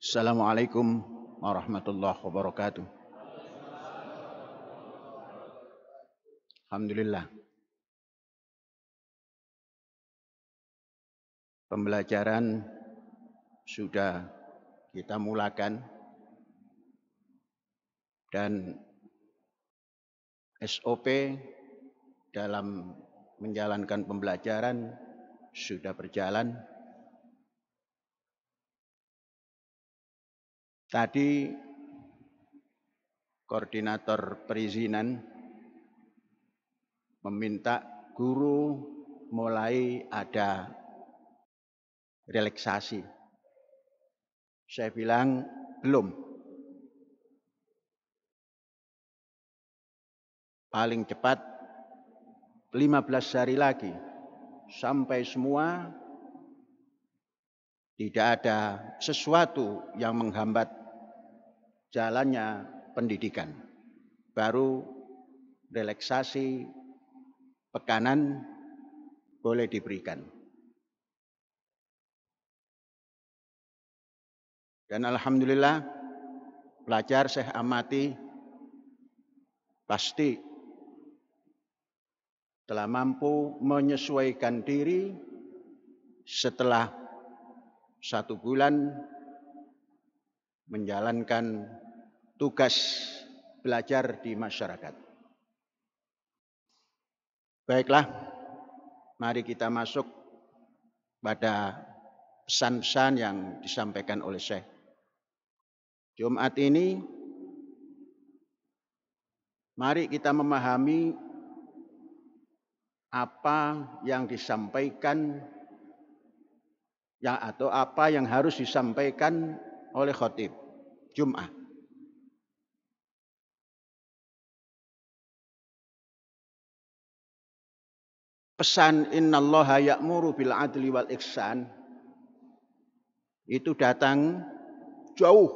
Assalamualaikum warahmatullahi wabarakatuh. Alhamdulillah. Pembelajaran sudah kita mulakan dan SOP dalam menjalankan pembelajaran sudah berjalan Tadi koordinator perizinan meminta guru mulai ada relaksasi. Saya bilang belum. paling cepat 15 hari lagi sampai semua tidak ada sesuatu yang menghambat jalannya pendidikan. Baru relaksasi pekanan boleh diberikan. Dan alhamdulillah pelajar sehat Amati pasti telah mampu menyesuaikan diri setelah satu bulan menjalankan tugas belajar di masyarakat. Baiklah, mari kita masuk pada pesan-pesan yang disampaikan oleh Syekh. Jumat ini mari kita memahami apa yang disampaikan ya atau apa yang harus disampaikan oleh khotib Jum'ah. Pesan innallaha ya'muru bil adli wal ihsan itu datang jauh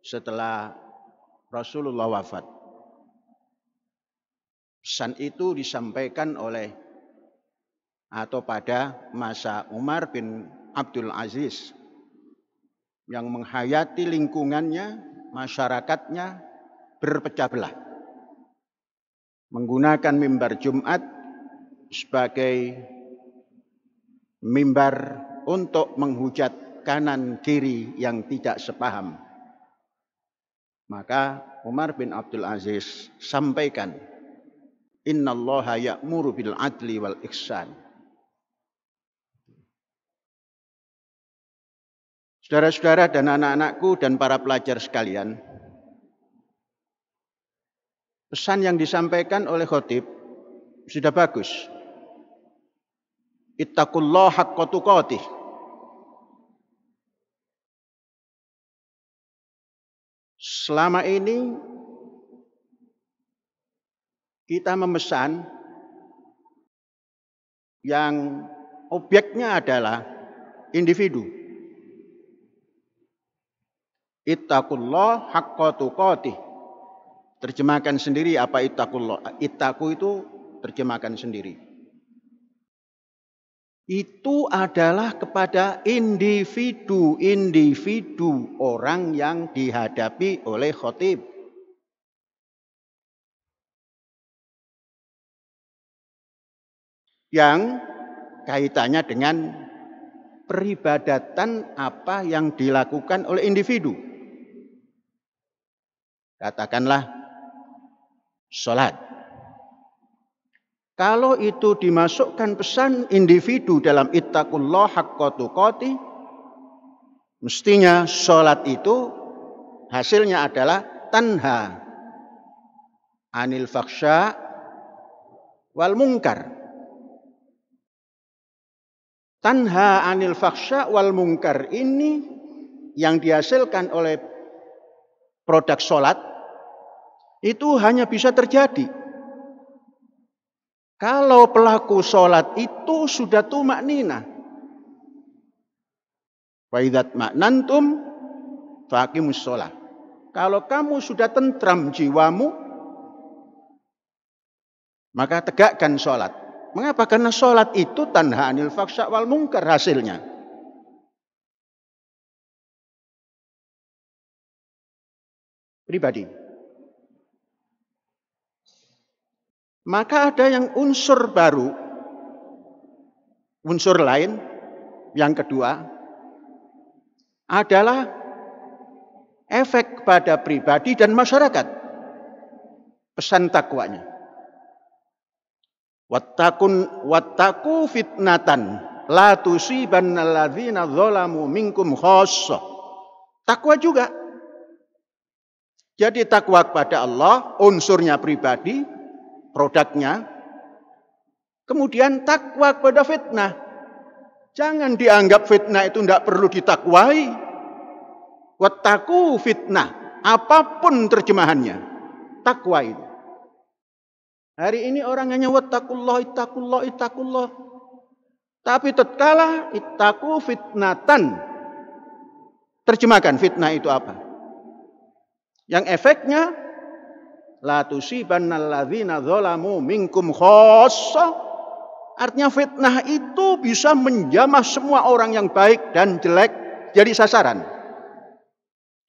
setelah Rasulullah wafat. Pesan itu disampaikan oleh atau pada masa Umar bin Abdul Aziz yang menghayati lingkungannya, masyarakatnya berpecah belah. Menggunakan mimbar Jumat sebagai mimbar untuk menghujat kanan kiri yang tidak sepaham. Maka Umar bin Abdul Aziz sampaikan, Inna allaha ya'muru bil adli wal ihsan. Saudara-saudara dan anak-anakku dan para pelajar sekalian, pesan yang disampaikan oleh khotib sudah bagus. Ittaqullah haqqatu qatih. Selama ini kita memesan yang objeknya adalah individu. Ittaqullah haqqa tuqatih. Terjemahkan sendiri apa ittaqullah. Ittaqu itu terjemahkan sendiri. Itu adalah kepada individu-individu orang yang dihadapi oleh khotib. Yang kaitannya dengan peribadatan apa yang dilakukan oleh individu. Katakanlah sholat. Kalau itu dimasukkan pesan individu dalam ittaqullah haqqa tuqati, mestinya sholat itu hasilnya adalah tanha anil faksha wal mungkar. Tanha anil faksha wal mungkar ini yang dihasilkan oleh produk sholat itu hanya bisa terjadi kalau pelaku sholat itu sudah tumak nina. Faidat maknantum fakimus sholat. Kalau kamu sudah tentram jiwamu, maka tegakkan sholat. Mengapa? Karena sholat itu tanha anil faksa wal mungkar hasilnya. pribadi. Maka ada yang unsur baru, unsur lain yang kedua adalah efek pada pribadi dan masyarakat. Pesan takwanya. Wattakun wattaku fitnatan la tusibanna alladzina dzalamu minkum khassah. Takwa juga jadi takwa kepada Allah unsurnya pribadi, produknya. Kemudian takwa kepada fitnah. Jangan dianggap fitnah itu tidak perlu ditakwai. Wataku fitnah, apapun terjemahannya. Takwa itu. Hari ini orang hanya wattakullah, itakullah, itakullah. Tapi tatkala itaku fitnatan. Terjemahkan fitnah itu apa? Yang efeknya la tusibannal minkum Artinya fitnah itu bisa menjamah semua orang yang baik dan jelek jadi sasaran.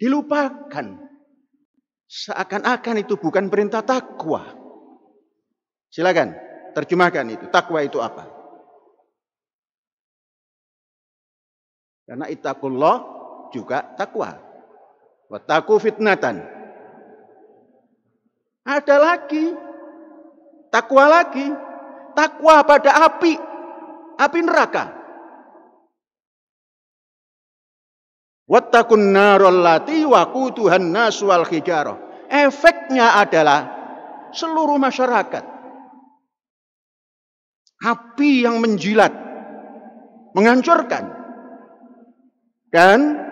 Dilupakan. Seakan-akan itu bukan perintah takwa. Silakan terjemahkan itu. Takwa itu apa? Karena itakullah juga takwa. Wataku fitnatan. Ada lagi. Takwa lagi. Takwa pada api. Api neraka. Wattakun narol lati Tuhan naswal hijaroh. Efeknya adalah seluruh masyarakat. Api yang menjilat. Menghancurkan. Dan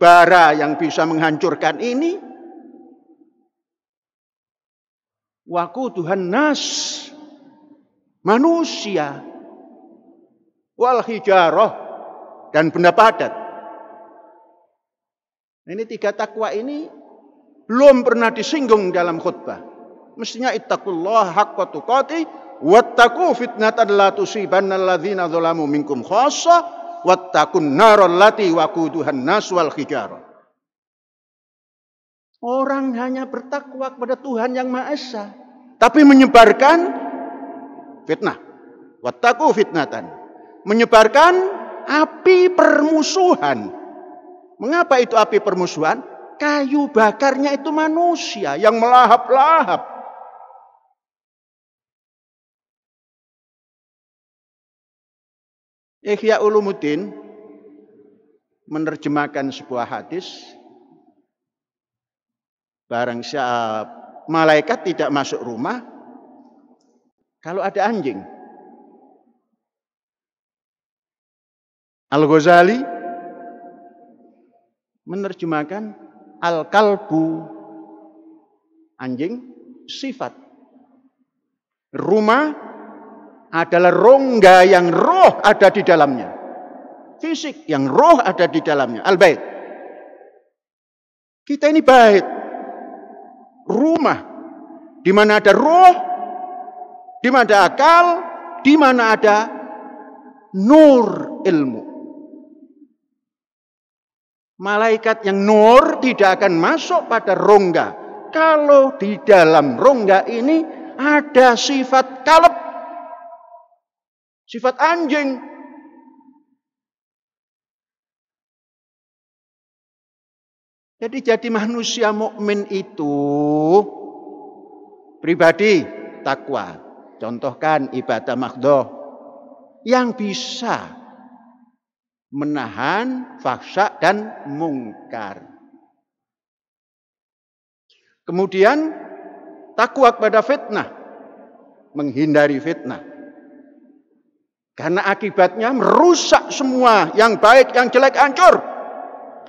bara yang bisa menghancurkan ini. Waku Tuhan nas manusia wal hijaroh dan benda padat. Ini tiga takwa ini belum pernah disinggung dalam khutbah. Mestinya ittaqullah haqqa tuqati wattaqu fitnatan la tusibanna alladzina zalamu minkum khassah wattaqun naral lati waquduhan nas wal hijarah. Orang hanya bertakwa kepada Tuhan yang Maha Esa, tapi menyebarkan fitnah. Wattaqu fitnatan. Menyebarkan api permusuhan. Mengapa itu api permusuhan? Kayu bakarnya itu manusia yang melahap-lahap Ihya Ulumuddin menerjemahkan sebuah hadis barang siap malaikat tidak masuk rumah kalau ada anjing. Al-Ghazali menerjemahkan al-kalbu anjing sifat. Rumah adalah rongga yang roh ada di dalamnya. Fisik yang roh ada di dalamnya. Al-Bait. Kita ini baik, Rumah. Di mana ada roh, di mana ada akal, di mana ada nur ilmu. Malaikat yang nur tidak akan masuk pada rongga. Kalau di dalam rongga ini ada sifat kalep Sifat anjing. Jadi jadi manusia mukmin itu pribadi takwa. Contohkan ibadah makdoh yang bisa menahan faksa dan mungkar. Kemudian takwa kepada fitnah, menghindari fitnah. Karena akibatnya merusak semua yang baik, yang jelek hancur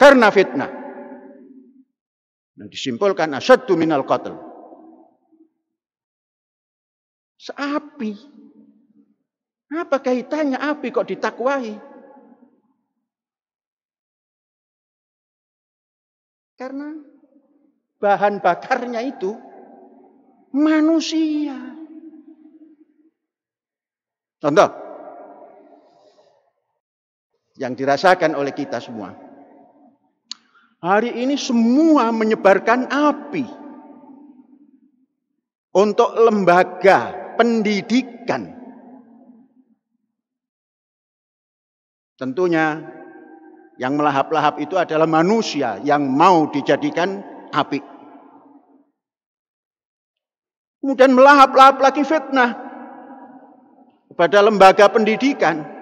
karena fitnah. Dan nah, disimpulkan asyadu minal qatl. Seapi. Apa kaitannya api kok ditakwahi Karena bahan bakarnya itu manusia. Contoh, yang dirasakan oleh kita semua. Hari ini semua menyebarkan api untuk lembaga pendidikan. Tentunya yang melahap-lahap itu adalah manusia yang mau dijadikan api. Kemudian melahap-lahap lagi fitnah kepada lembaga pendidikan.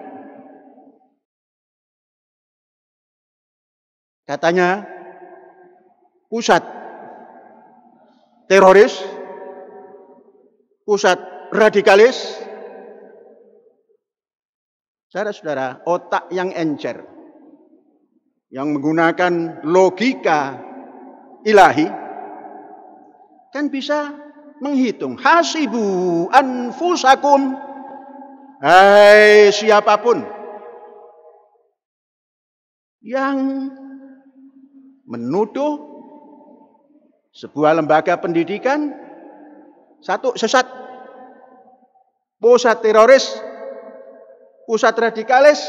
Katanya pusat teroris, pusat radikalis. Saudara-saudara, otak yang encer, yang menggunakan logika ilahi, kan bisa menghitung. Hasibu anfusakum. Hai siapapun yang menuduh sebuah lembaga pendidikan satu sesat pusat teroris pusat radikalis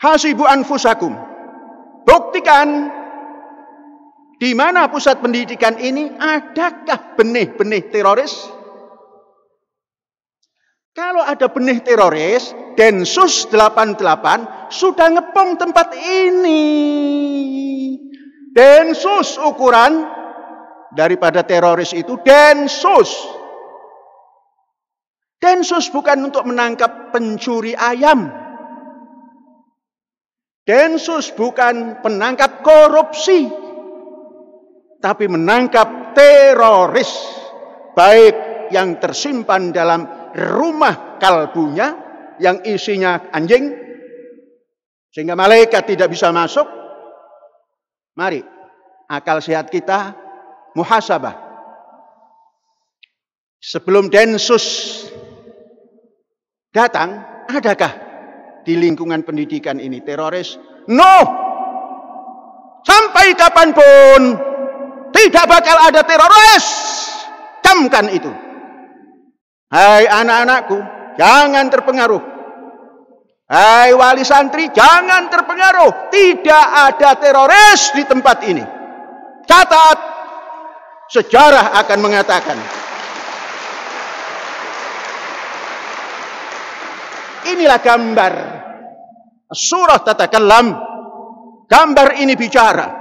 hasibu anfusakum buktikan di mana pusat pendidikan ini adakah benih-benih teroris kalau ada benih teroris, Densus 88 sudah ngepong tempat ini. Densus ukuran daripada teroris itu Densus. Densus bukan untuk menangkap pencuri ayam. Densus bukan penangkap korupsi. Tapi menangkap teroris. Baik yang tersimpan dalam rumah kalbunya yang isinya anjing sehingga malaikat tidak bisa masuk. Mari akal sehat kita muhasabah. Sebelum Densus datang, adakah di lingkungan pendidikan ini teroris? No! Sampai kapanpun tidak bakal ada teroris. Camkan itu. Hai anak-anakku, jangan terpengaruh. Hai wali santri, jangan terpengaruh. Tidak ada teroris di tempat ini. Catat, sejarah akan mengatakan. Inilah gambar surah tata Kelam. Gambar ini bicara.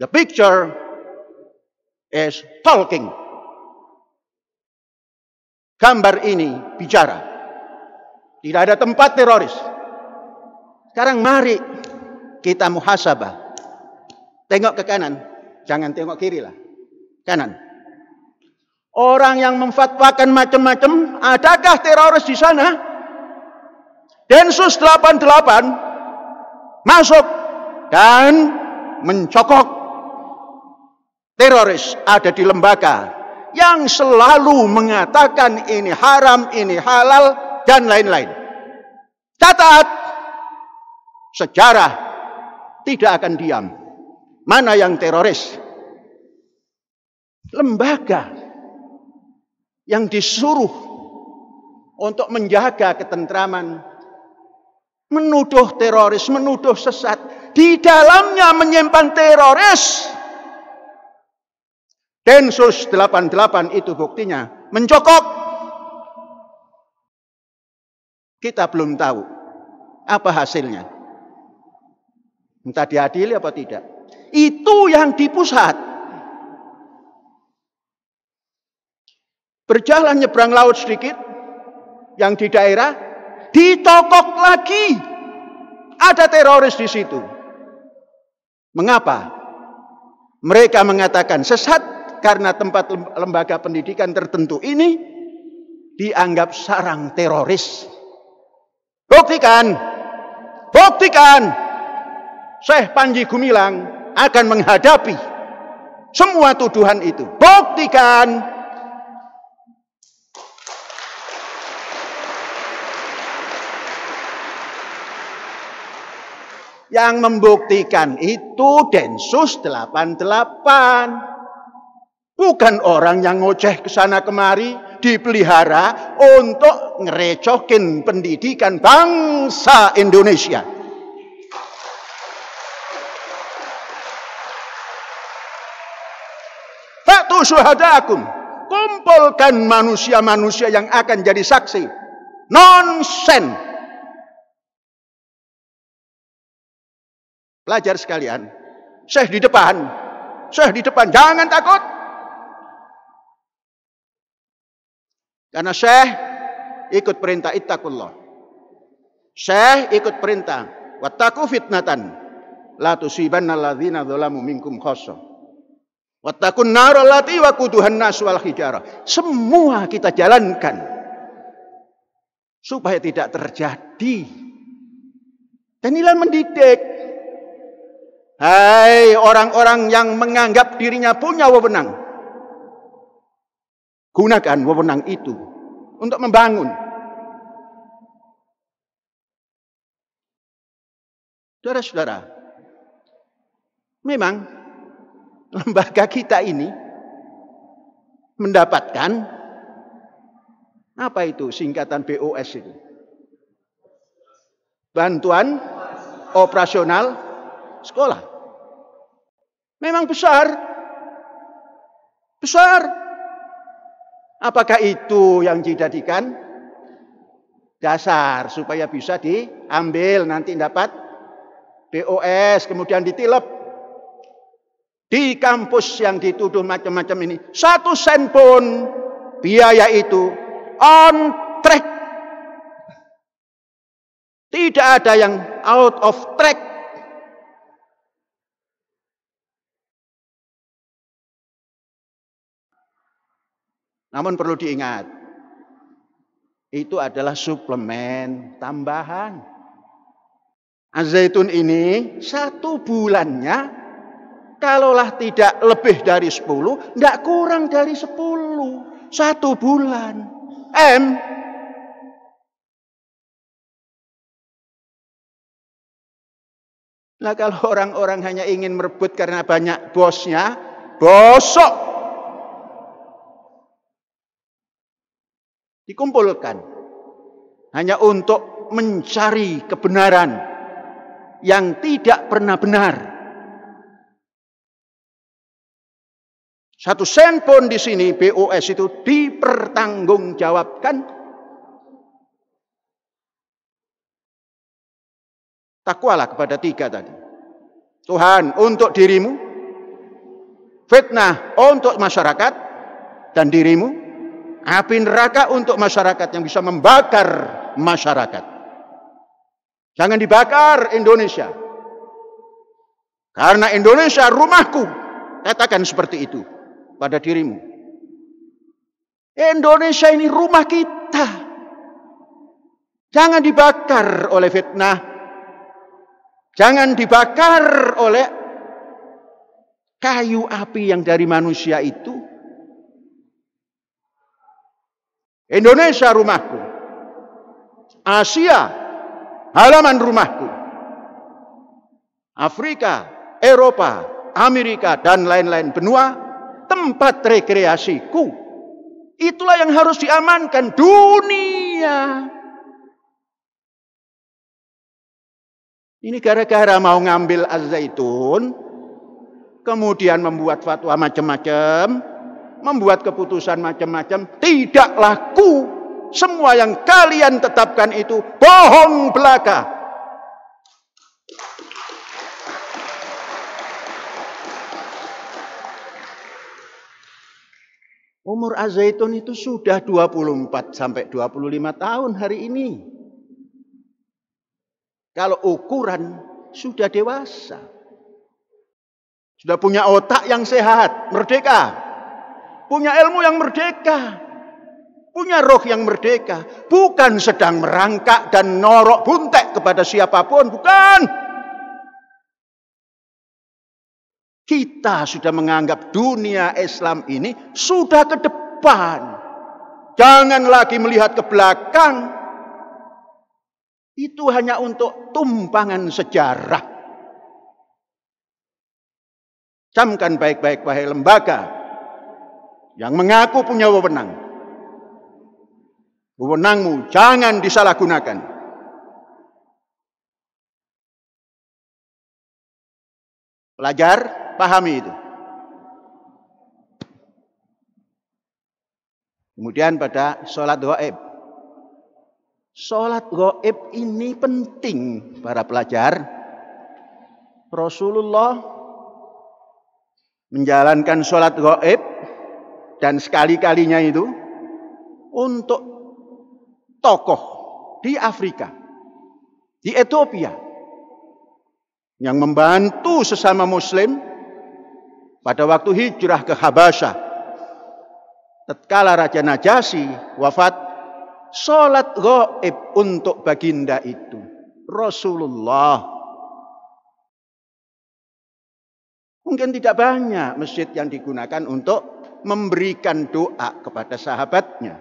The picture is talking gambar ini bicara. Tidak ada tempat teroris. Sekarang mari kita muhasabah. Tengok ke kanan, jangan tengok kiri lah. Kanan. Orang yang memfatwakan macam-macam, adakah teroris di sana? Densus 88 masuk dan mencokok teroris ada di lembaga yang selalu mengatakan ini haram, ini halal, dan lain-lain. Catat, sejarah tidak akan diam. Mana yang teroris? Lembaga yang disuruh untuk menjaga ketentraman, menuduh teroris, menuduh sesat, di dalamnya menyimpan teroris Densus 88 itu buktinya mencokok. Kita belum tahu apa hasilnya. Entah diadili apa tidak. Itu yang di pusat. Berjalan nyebrang laut sedikit, yang di daerah ditokok lagi. Ada teroris di situ. Mengapa? Mereka mengatakan sesat karena tempat lembaga pendidikan tertentu ini dianggap sarang teroris. Buktikan, buktikan. Syekh Panji Gumilang akan menghadapi semua tuduhan itu. Buktikan. Yang membuktikan itu Densus 88. Bukan orang yang ngoceh ke sana kemari, dipelihara untuk ngerecokin pendidikan bangsa Indonesia. Fatu syuhadakum. Kumpulkan manusia-manusia yang akan jadi saksi. Nonsen. Pelajar sekalian. Syekh di depan. Syekh di depan. Jangan takut. Karena Syekh ikut perintah ittaqullah. Syekh ikut perintah wattaqu fitnatan la tusibanna alladziina dzalamu minkum khassah. Wattaqun nar allati waquduhan nas wal hijara. Semua kita jalankan supaya tidak terjadi. Dan inilah mendidik. Hai orang-orang yang menganggap dirinya punya wewenang. Gunakan wewenang itu untuk membangun. Saudara-saudara, memang lembaga kita ini mendapatkan apa itu singkatan BOS itu? Bantuan operasional sekolah. Memang besar. Besar Apakah itu yang dijadikan dasar supaya bisa diambil nanti dapat BOS kemudian ditilep di kampus yang dituduh macam-macam ini satu sen pun biaya itu on track tidak ada yang out of track Namun perlu diingat, itu adalah suplemen tambahan. Azaitun ini satu bulannya kalaulah tidak lebih dari 10, tidak kurang dari 10. Satu bulan. M. Nah kalau orang-orang hanya ingin merebut karena banyak bosnya, bosok dikumpulkan hanya untuk mencari kebenaran yang tidak pernah benar. Satu sen pun di sini BOS itu dipertanggungjawabkan. Takwalah kepada tiga tadi. Tuhan untuk dirimu, fitnah untuk masyarakat dan dirimu, Api neraka untuk masyarakat yang bisa membakar masyarakat. Jangan dibakar Indonesia. Karena Indonesia rumahku. Katakan seperti itu pada dirimu. Indonesia ini rumah kita. Jangan dibakar oleh fitnah. Jangan dibakar oleh kayu api yang dari manusia itu Indonesia rumahku. Asia halaman rumahku. Afrika, Eropa, Amerika dan lain-lain benua tempat rekreasiku. Itulah yang harus diamankan dunia. Ini gara-gara mau ngambil al zaitun kemudian membuat fatwa macam-macam, membuat keputusan macam-macam, tidak laku. Semua yang kalian tetapkan itu bohong belaka. Umur azaitun itu sudah 24 sampai 25 tahun hari ini. Kalau ukuran sudah dewasa. Sudah punya otak yang sehat, merdeka punya ilmu yang merdeka, punya roh yang merdeka, bukan sedang merangkak dan norok buntek kepada siapapun, bukan. Kita sudah menganggap dunia Islam ini sudah ke depan. Jangan lagi melihat ke belakang. Itu hanya untuk tumpangan sejarah. Camkan baik-baik wahai lembaga yang mengaku punya wewenang. Wewenangmu jangan disalahgunakan. Pelajar, pahami itu. Kemudian pada sholat gaib. Sholat gaib ini penting para pelajar. Rasulullah menjalankan sholat gaib dan sekali-kalinya itu untuk tokoh di Afrika, di Ethiopia yang membantu sesama muslim pada waktu hijrah ke Habasha Tatkala Raja Najasi wafat, sholat gaib untuk baginda itu. Rasulullah Mungkin tidak banyak masjid yang digunakan untuk memberikan doa kepada sahabatnya.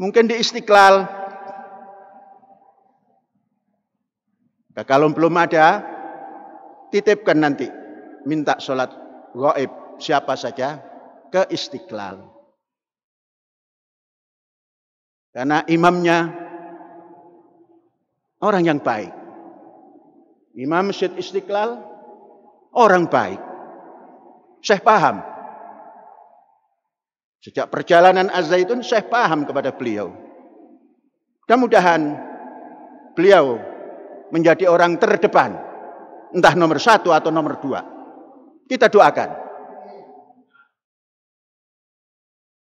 Mungkin di Istiqlal. Nah, kalau belum ada, titipkan nanti. Minta sholat goib siapa saja ke Istiqlal. Karena imamnya orang yang baik. Imam Masjid Istiqlal orang baik. Syekh paham. Sejak perjalanan Az-Zaitun Syekh paham kepada beliau. Mudah-mudahan beliau menjadi orang terdepan. Entah nomor satu atau nomor dua. Kita doakan.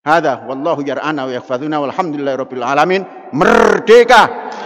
Hada wallahu yar'ana wa walhamdulillahi alamin. Merdeka!